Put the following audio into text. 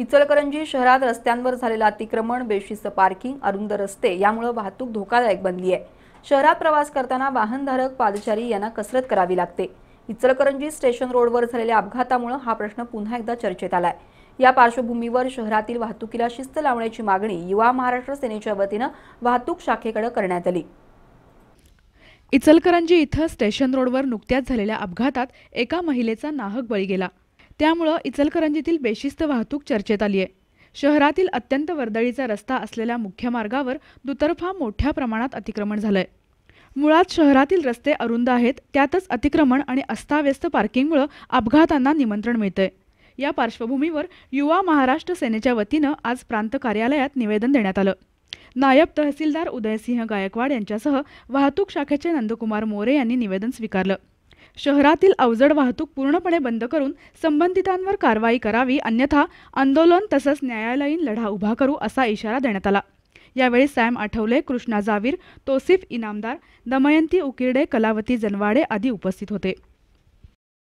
इचलकरंजी शहरात रस्त्यांवर झालेलं अतिक्रमण बेशिस्त पार्किंग अरुंद रस्ते यामुळे वाहतूक धोकादायक बनली आहे शहरात प्रवास करताना वाहनधारक पादचारी यांना कसरत करावी लागते इचलकरंजी स्टेशन रोडवर झालेल्या अपघातामुळे हा प्रश्न पुन्हा एकदा चर्चेत आलाय या पार्श्वभूमीवर शहरातील वाहतुकीला शिस्त लावण्याची मागणी युवा महाराष्ट्र सेनेच्या वतीनं वाहतूक शाखेकडे करण्यात आली इचलकरंजी इथं स्टेशन रोडवर नुकत्याच झालेल्या अपघातात एका महिलेचा नाहक बळी गेला त्यामुळं इचलकरंजीतील बेशिस्त वाहतूक चर्चेत आली आहे शहरातील अत्यंत वर्दळीचा रस्ता असलेल्या मुख्य मार्गावर दुतर्फा मोठ्या प्रमाणात अतिक्रमण झालंय मुळात शहरातील रस्ते अरुंद आहेत त्यातच अतिक्रमण आणि अस्ताव्यस्त पार्किंगमुळं अपघातांना निमंत्रण मिळतंय या पार्श्वभूमीवर युवा महाराष्ट्र सेनेच्या वतीनं आज प्रांत कार्यालयात निवेदन देण्यात आलं नायब तहसीलदार उदयसिंह गायकवाड यांच्यासह वाहतूक शाखेचे नंदकुमार मोरे यांनी निवेदन स्वीकारलं शहरातील अवजड वाहतूक पूर्णपणे बंद करून संबंधितांवर कारवाई करावी अन्यथा आंदोलन तसंच न्यायालयीन लढा उभा करू असा इशारा देण्यात आला यावेळी सॅम आठवले कृष्णा जावीर तोसिफ इनामदार दमयंती उकिरडे कलावती जनवाडे आदी उपस्थित होते